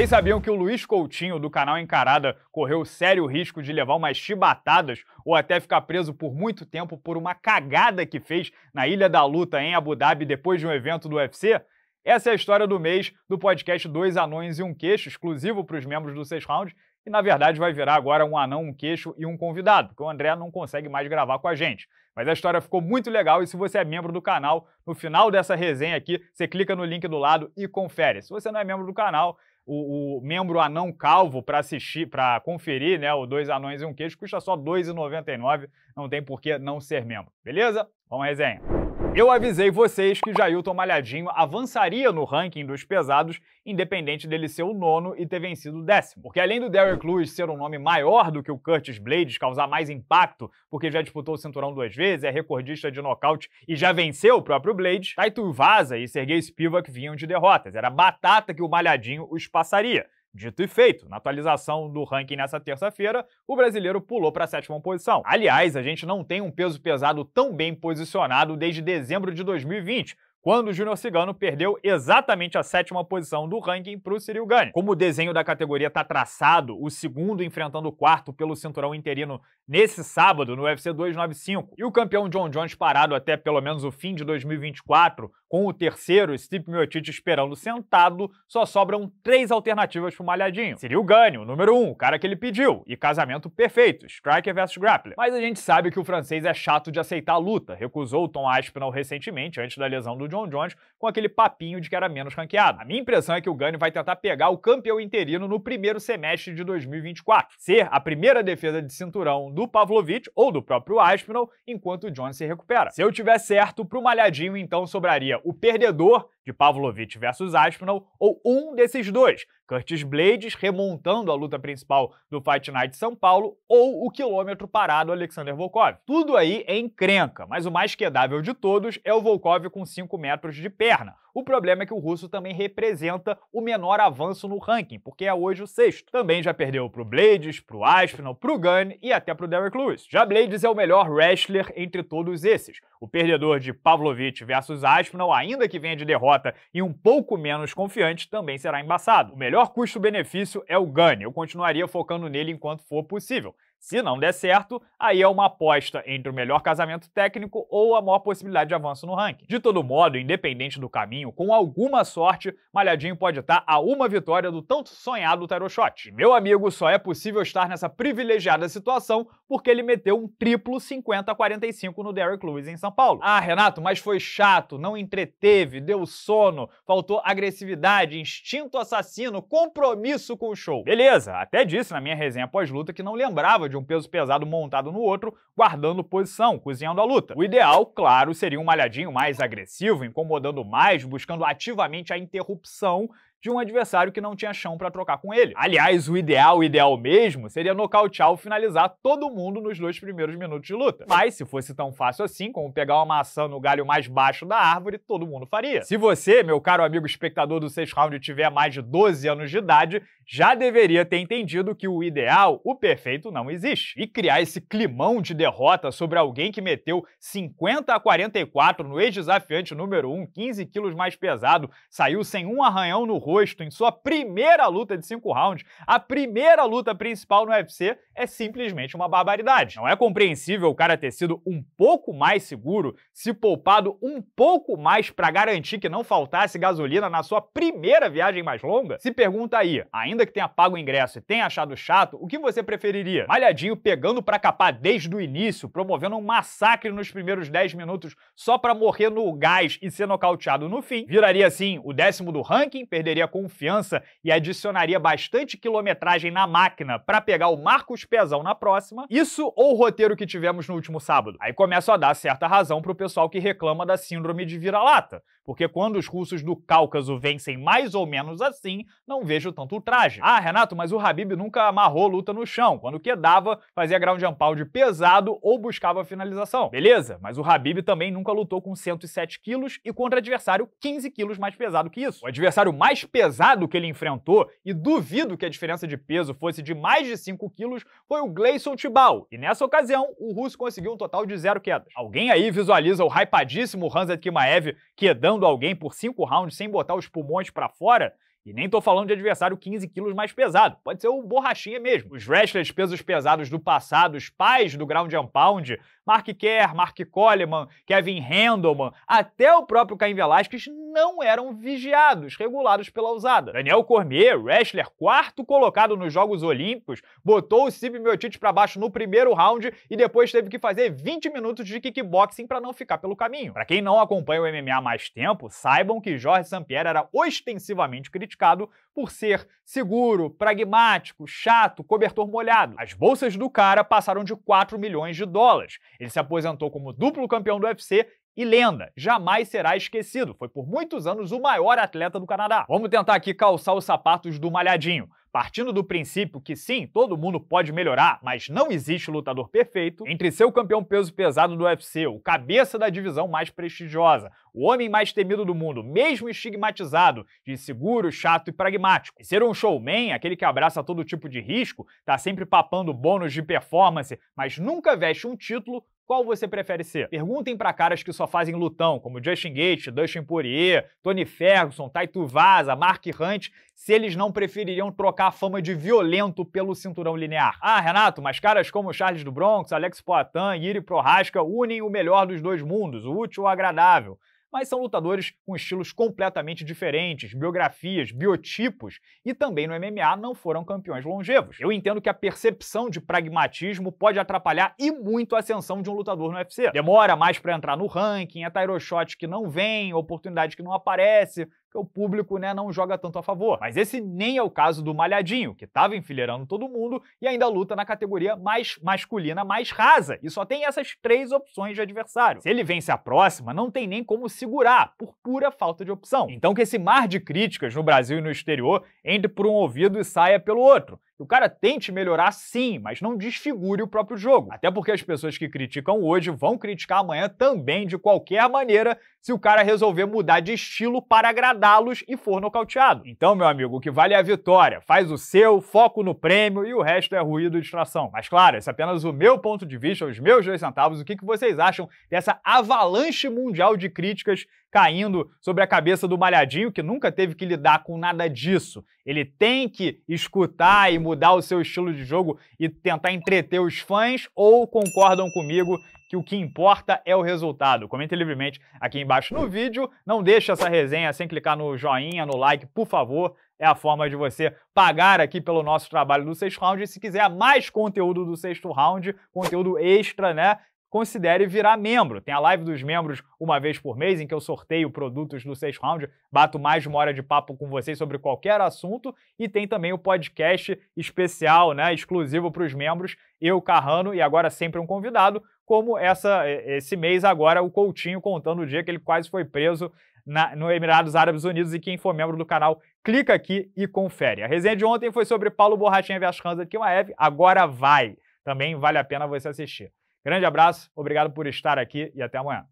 Vocês sabiam que o Luiz Coutinho, do canal Encarada, correu sério risco de levar umas chibatadas ou até ficar preso por muito tempo por uma cagada que fez na Ilha da Luta, em Abu Dhabi, depois de um evento do UFC? Essa é a história do mês do podcast Dois Anões e um Queixo, exclusivo para os membros do Seis Round, e na verdade vai virar agora um anão, um queixo e um convidado, porque o André não consegue mais gravar com a gente. Mas a história ficou muito legal e se você é membro do canal, no final dessa resenha aqui, você clica no link do lado e confere. Se você não é membro do canal, o, o membro anão calvo para assistir, para conferir, né, o dois anões e um queijo, custa só R$ 2,99, não tem por que não ser membro. Beleza? Vamos resenha. Eu avisei vocês que Jailton Malhadinho avançaria no ranking dos pesados, independente dele ser o nono e ter vencido o décimo. Porque além do Derrick Lewis ser um nome maior do que o Curtis Blades, causar mais impacto, porque já disputou o cinturão duas vezes, é recordista de nocaute e já venceu o próprio Blades, Taito Vaza e Sergei Spivak vinham de derrotas. Era batata que o Malhadinho os passaria. Dito e feito, na atualização do ranking nessa terça-feira, o brasileiro pulou para a sétima posição. Aliás, a gente não tem um peso pesado tão bem posicionado desde dezembro de 2020, quando o Júnior Cigano perdeu exatamente a sétima posição do ranking para o Cyril Gane. Como o desenho da categoria está traçado, o segundo enfrentando o quarto pelo cinturão interino nesse sábado no UFC 295, e o campeão John Jones parado até pelo menos o fim de 2024, com o terceiro, Steve Miocic, esperando sentado, só sobram três alternativas para o Malhadinho. Cyril Gane, o número um, o cara que ele pediu, e casamento perfeito, striker versus grappler. Mas a gente sabe que o francês é chato de aceitar a luta, recusou o Tom Aspinall recentemente, antes da lesão do John. com aquele papinho de que era menos ranqueado. A minha impressão é que o Gani vai tentar pegar o campeão interino no primeiro semestre de 2024, ser a primeira defesa de cinturão do Pavlovich ou do próprio Aspinall, enquanto o Jones se recupera. Se eu tiver certo, pro Malhadinho então sobraria o perdedor de Pavlovich versus Aspinall ou um desses dois, Curtis Blades remontando a luta principal do Fight Night São Paulo ou o quilômetro parado Alexander Volkov. Tudo aí é encrenca, mas o mais quedável de todos é o Volkov com 5 metros de pé o problema é que o russo também representa o menor avanço no ranking, porque é hoje o sexto. Também já perdeu pro Blades, pro Aspinall, pro Gunn e até pro Derek Lewis. Já Blades é o melhor wrestler entre todos esses. O perdedor de Pavlovich versus Aspinall, ainda que venha de derrota e um pouco menos confiante, também será embaçado. O melhor custo-benefício é o Gunn. Eu continuaria focando nele enquanto for possível. Se não der certo, aí é uma aposta entre o melhor casamento técnico ou a maior possibilidade de avanço no ranking. De todo modo, independente do caminho, com alguma sorte, Malhadinho pode estar a uma vitória do tanto sonhado Tarot Shot. Meu amigo, só é possível estar nessa privilegiada situação porque ele meteu um triplo 50 a 45 no Derrick Lewis em São Paulo. Ah, Renato, mas foi chato, não entreteve, deu sono, faltou agressividade, instinto assassino, compromisso com o show. Beleza, até disse na minha resenha pós-luta que não lembrava de um peso pesado montado no outro, guardando posição, cozinhando a luta. O ideal, claro, seria um malhadinho mais agressivo, incomodando mais, buscando ativamente a interrupção de um adversário que não tinha chão para trocar com ele. Aliás, o ideal, o ideal mesmo, seria nocautear ou finalizar todo mundo nos dois primeiros minutos de luta. Mas se fosse tão fácil assim, como pegar uma maçã no galho mais baixo da árvore, todo mundo faria. Se você, meu caro amigo espectador do 6 round, tiver mais de 12 anos de idade, já deveria ter entendido que o ideal, o perfeito, não existe. E criar esse climão de derrota sobre alguém que meteu 50 a 44 no ex-desafiante número 1, 15 quilos mais pesado, saiu sem um arranhão no rosto, em sua primeira luta de cinco rounds, a primeira luta principal no UFC, é simplesmente uma barbaridade. Não é compreensível o cara ter sido um pouco mais seguro, se poupado um pouco mais para garantir que não faltasse gasolina na sua primeira viagem mais longa? Se pergunta aí, ainda que tenha pago o ingresso e tenha achado chato, o que você preferiria? Malhadinho pegando para capar desde o início, promovendo um massacre nos primeiros 10 minutos só para morrer no gás e ser nocauteado no fim. Viraria assim o décimo do ranking, perderia ganharia confiança e adicionaria bastante quilometragem na máquina para pegar o Marcos Pezão na próxima, isso ou o roteiro que tivemos no último sábado? Aí começa a dar certa razão pro pessoal que reclama da síndrome de vira-lata, porque quando os russos do Cáucaso vencem mais ou menos assim, não vejo tanto ultraje. Ah, Renato, mas o Habib nunca amarrou luta no chão, quando que dava, fazia ground and pound pesado ou buscava finalização. Beleza, mas o Habib também nunca lutou com 107 quilos e contra adversário 15 quilos mais pesado que isso. O adversário mais pesado que ele enfrentou, e duvido que a diferença de peso fosse de mais de 5 quilos, foi o Gleison Tibau, e nessa ocasião o russo conseguiu um total de zero quedas. Alguém aí visualiza o hypadíssimo Hanzat Kimaev quedando alguém por 5 rounds sem botar os pulmões para fora? E nem tô falando de adversário 15 quilos mais pesado, pode ser o Borrachinha mesmo. Os wrestlers pesos pesados do passado, os pais do Ground and Pound, Mark Kerr, Mark Coleman, Kevin Handelman, até o próprio Caim Velasquez não eram vigiados, regulados pela usada. Daniel Cormier, wrestler quarto colocado nos Jogos Olímpicos, botou o Sib Miotic para baixo no primeiro round e depois teve que fazer 20 minutos de kickboxing para não ficar pelo caminho. Para quem não acompanha o MMA há mais tempo, saibam que Jorge Sampier era ostensivamente criticado criticado por ser seguro, pragmático, chato, cobertor molhado. As bolsas do cara passaram de 4 milhões de dólares. Ele se aposentou como duplo campeão do UFC e lenda, jamais será esquecido. Foi por muitos anos o maior atleta do Canadá. Vamos tentar aqui calçar os sapatos do malhadinho partindo do princípio que sim, todo mundo pode melhorar, mas não existe lutador perfeito, entre ser o campeão peso pesado do UFC, o cabeça da divisão mais prestigiosa, o homem mais temido do mundo, mesmo estigmatizado, de seguro, chato e pragmático, e ser um showman, aquele que abraça todo tipo de risco, tá sempre papando bônus de performance, mas nunca veste um título, qual você prefere ser? Perguntem para caras que só fazem lutão, como Justin Gates, Dustin Poirier, Tony Ferguson, Taito Vaza, Mark Hunt, se eles não prefeririam trocar a fama de violento pelo cinturão linear. Ah, Renato, mas caras como Charles do Bronx, Alex Poitin, Yuri Prohaska unem o melhor dos dois mundos, o útil ao agradável mas são lutadores com estilos completamente diferentes, biografias, biotipos e também no MMA não foram campeões longevos. Eu entendo que a percepção de pragmatismo pode atrapalhar e muito a ascensão de um lutador no UFC. Demora mais para entrar no ranking, é tyroshot que não vem, oportunidade que não aparece, que o público né, não joga tanto a favor. Mas esse nem é o caso do Malhadinho, que estava enfileirando todo mundo e ainda luta na categoria mais masculina, mais rasa, e só tem essas três opções de adversário. Se ele vence a próxima, não tem nem como segurar, por pura falta de opção. Então que esse mar de críticas no Brasil e no exterior entre por um ouvido e saia pelo outro que o cara tente melhorar sim, mas não desfigure o próprio jogo. Até porque as pessoas que criticam hoje vão criticar amanhã também de qualquer maneira se o cara resolver mudar de estilo para agradá-los e for nocauteado. Então, meu amigo, o que vale é a vitória. Faz o seu, foco no prêmio e o resto é ruído e distração. Mas claro, esse é apenas o meu ponto de vista, os meus dois centavos. O que, que vocês acham dessa avalanche mundial de críticas caindo sobre a cabeça do Malhadinho, que nunca teve que lidar com nada disso. Ele tem que escutar e mudar o seu estilo de jogo e tentar entreter os fãs, ou concordam comigo que o que importa é o resultado? Comente livremente aqui embaixo no vídeo. Não deixe essa resenha sem clicar no joinha, no like, por favor é a forma de você pagar aqui pelo nosso trabalho do sexto round. E se quiser mais conteúdo do sexto round, conteúdo extra, né? considere virar membro. Tem a live dos membros uma vez por mês, em que eu sorteio produtos do Seis Round, bato mais de uma hora de papo com vocês sobre qualquer assunto, e tem também o podcast especial, né, exclusivo para os membros, eu, Carrano, e agora sempre um convidado, como essa, esse mês agora o Coutinho contando o dia que ele quase foi preso na, no Emirados Árabes Unidos, e quem for membro do canal, clica aqui e confere. A resenha de ontem foi sobre Paulo Borrachinha aqui Hansa Kimaev, agora vai! Também vale a pena você assistir. Grande abraço, obrigado por estar aqui e até amanhã.